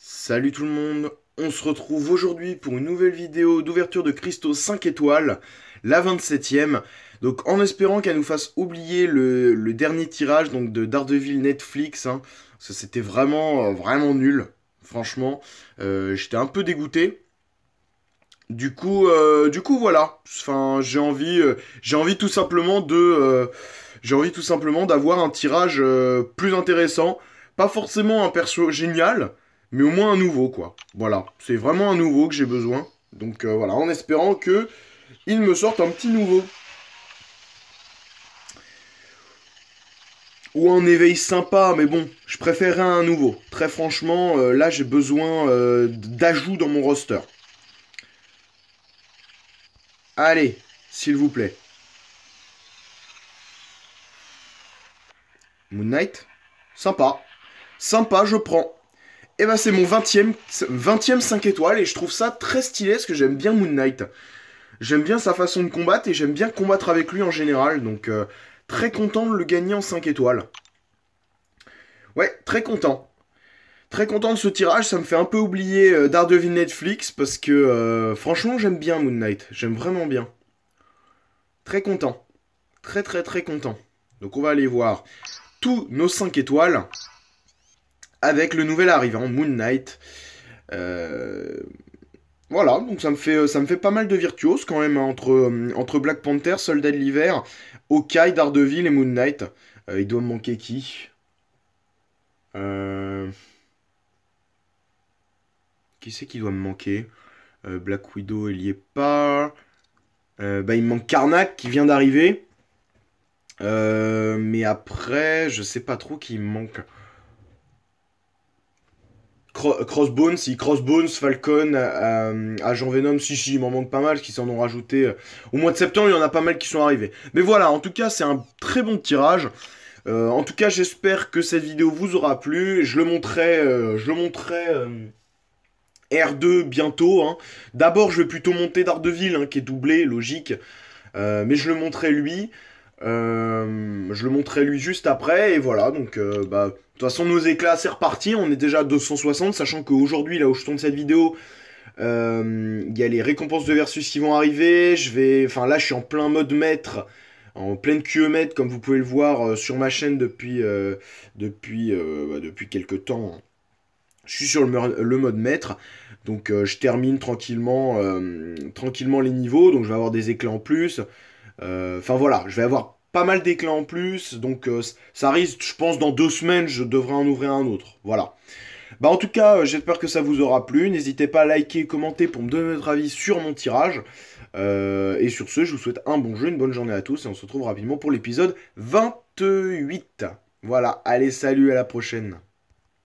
Salut tout le monde, on se retrouve aujourd'hui pour une nouvelle vidéo d'ouverture de cristaux 5 étoiles, la 27ème. Donc en espérant qu'elle nous fasse oublier le, dernier tirage donc de Daredevil Netflix, hein, c'était vraiment, euh, vraiment nul, franchement. Euh, j'étais un peu dégoûté. Du coup, euh, du coup voilà. Enfin, j'ai envie, j'ai envie tout simplement de, j'ai envie tout simplement d'avoir un tirage plus intéressant, pas forcément un perso génial, mais au moins un nouveau, quoi. Voilà, c'est vraiment un nouveau que j'ai besoin. Donc euh, voilà, en espérant que il me sorte un petit nouveau. Ou un éveil sympa, mais bon, je préférerais un nouveau. Très franchement, euh, là j'ai besoin d'ajouts euh, d'ajout dans mon roster. Allez, s'il vous plaît. Moon Knight Sympa. Sympa, je prends. Et eh bah ben, c'est mon 20ème, 5 étoiles et je trouve ça très stylé parce que j'aime bien Moon Knight. J'aime bien sa façon de combattre et j'aime bien combattre avec lui en général, donc euh, très content de le gagner en 5 étoiles. Ouais, très content. Très content de ce tirage, ça me fait un peu oublier euh, Daredevil Netflix parce que euh, franchement j'aime bien Moon Knight, j'aime vraiment bien. Très content. Très très très content. Donc on va aller voir tous nos 5 étoiles avec le nouvel arrivant, Moon Knight. Euh, voilà, donc ça me, fait, ça me fait pas mal de virtuose quand même, entre, euh, entre Black Panther, Soldat de l'Hiver, Hawkeye, Daredevil et Moon Knight. Euh, il doit me manquer qui Qui c'est qui doit me manquer Black Widow, il y est pas. bah, il me manque Karnak qui vient d'arriver. mais après, je sais pas trop qui me manque. Crossbones, si Crossbones, Falcon, euh, euh, Agent Venom, si si, il m'en manque pas mal qui s'en ont rajouté. Euh, au mois de septembre, il y en a pas mal qui sont arrivés. Mais voilà, en tout cas, c'est un très bon tirage. en tout cas, j'espère que cette vidéo vous aura plu. Je le montrerai, je le montrerai R2 bientôt. Hein. D'abord, je vais plutôt monter Dardeville hein, qui est doublé, logique. mais je le montrerai lui. Euh, je le montrerai lui juste après, et voilà, donc euh, bah, de toute façon nos éclats c'est reparti, on est déjà à 260, sachant qu'aujourd'hui, là où je tourne cette vidéo, euh, il y a les récompenses de versus qui vont arriver, je vais, enfin là je suis en plein mode maître, en pleine QE maître, comme vous pouvez le voir sur ma chaîne depuis, depuis, bah, depuis quelques temps, hein. je suis sur le, le mode maître, donc je termine tranquillement, tranquillement les niveaux, donc je vais avoir des éclats en plus, euh, enfin voilà, je vais avoir pas mal d'éclats en plus, donc euh, ça risque, je pense, dans deux semaines, je devrais en ouvrir un autre. Voilà. Bah en tout cas, euh, j'espère que ça vous aura plu. N'hésitez pas à liker, commenter pour me donner votre avis sur mon tirage. et sur ce, je vous souhaite un bon jeu, une bonne journée à tous et on se retrouve rapidement pour l'épisode 28. Voilà, allez, salut, à la prochaine.